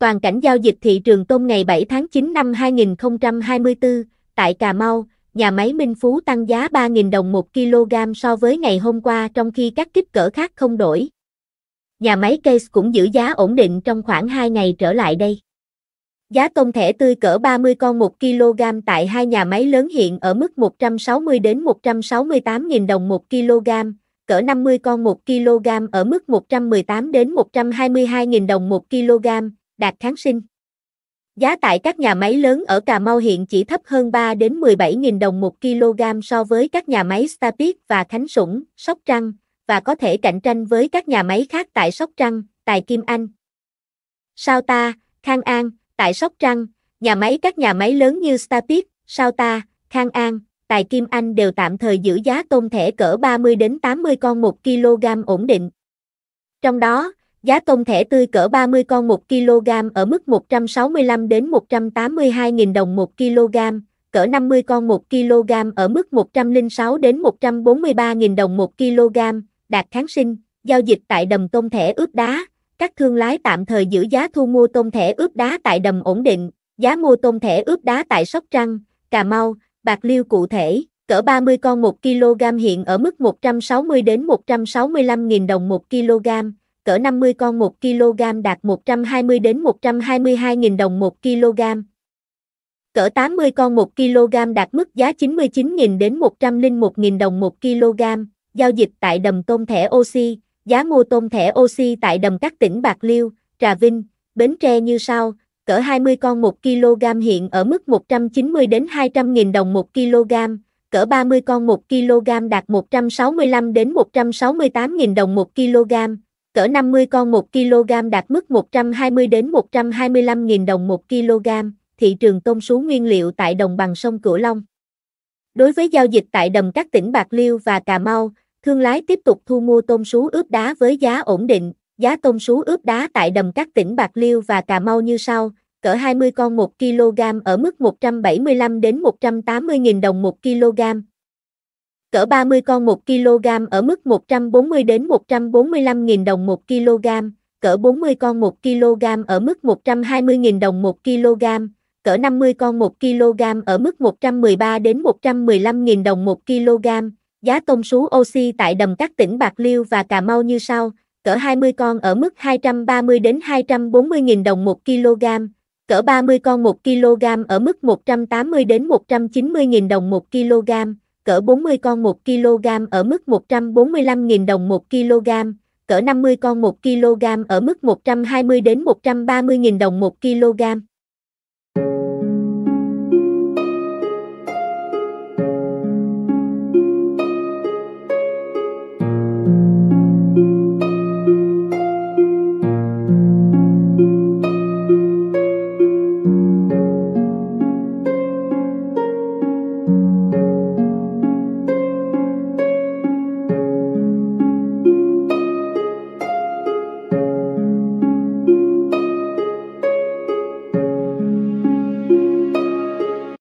Toàn cảnh giao dịch thị trường tôm ngày 7 tháng 9 năm 2024, tại Cà Mau, nhà máy Minh Phú tăng giá 3.000 đồng 1 kg so với ngày hôm qua trong khi các kích cỡ khác không đổi. Nhà máy Case cũng giữ giá ổn định trong khoảng 2 ngày trở lại đây. Giá tôm thẻ tươi cỡ 30 con 1 kg tại hai nhà máy lớn hiện ở mức 160 đến 168.000 đồng 1 kg, cỡ 50 con 1 kg ở mức 118 đến 122.000 đồng 1 kg, đạt kháng sinh. Giá tại các nhà máy lớn ở Cà Mau hiện chỉ thấp hơn 3 đến 17.000 đồng 1 kg so với các nhà máy Stapic và Khánh Sủng, Sóc Trăng và có thể cạnh tranh với các nhà máy khác tại Sóc Trăng, tại Kim Anh. Sao ta, Khang An, tại Sóc Trăng, nhà máy các nhà máy lớn như Stapic, Sao ta, Khang An, tại Kim Anh đều tạm thời giữ giá tôm thẻ cỡ 30 đến 80 con 1 kg ổn định. Trong đó, giá tôm thẻ tươi cỡ 30 con 1 kg ở mức 165 đến 182.000 đồng 1 kg, cỡ 50 con 1 kg ở mức 106 đến 143.000 đồng 1 kg, đạt kháng sinh, giao dịch tại đầm tôm thẻ ướp đá. Các thương lái tạm thời giữ giá thu mua tôm thẻ ướp đá tại đầm ổn định, giá mua tôm thẻ ướp đá tại Sóc Trăng, Cà Mau, Bạc Liêu cụ thể, cỡ 30 con 1 kg hiện ở mức 160 đến 165.000 đồng 1 kg cỡ 50 con 1 kg đạt 120 đến 122.000 đồng 1 kg. Cỡ 80 con 1 kg đạt mức giá 99.000 đến 101.000 đồng 1 kg, giao dịch tại đầm tôm thẻ oxy, giá mua tôm thẻ oxy tại đầm các tỉnh Bạc Liêu, Trà Vinh, Bến Tre như sau, cỡ 20 con 1 kg hiện ở mức 190 đến 200.000 đồng 1 kg, cỡ 30 con 1 kg đạt 165 đến 168.000 đồng 1 kg, cỡ 50 con 1 kg đạt mức 120 đến 125.000 đồng 1 kg, thị trường tôm sú nguyên liệu tại đồng bằng sông Cửu Long. Đối với giao dịch tại đầm các tỉnh Bạc Liêu và Cà Mau, thương lái tiếp tục thu mua tôm sú ướp đá với giá ổn định. Giá tôm sú ướp đá tại đầm các tỉnh Bạc Liêu và Cà Mau như sau, cỡ 20 con 1 kg ở mức 175 đến 180.000 đồng 1 kg, cỡ 30 con 1 kg ở mức 140 đến 145 000 đồng 1 kg, cỡ 40 con 1 kg ở mức 120 000 đồng 1 kg, cỡ 50 con 1 kg ở mức 113 đến 115 000 đồng 1 kg. Giá tôm sú oxy tại đầm các tỉnh Bạc Liêu và Cà Mau như sau: cỡ 20 con ở mức 230 đến 240 000 đồng 1 kg, cỡ 30 con 1 kg ở mức 180 đến 190 000 đồng 1 kg cỡ 40 con 1 kg ở mức 145.000 đồng 1 kg, cỡ 50 con 1 kg ở mức 120 đến 130.000 đồng 1 kg.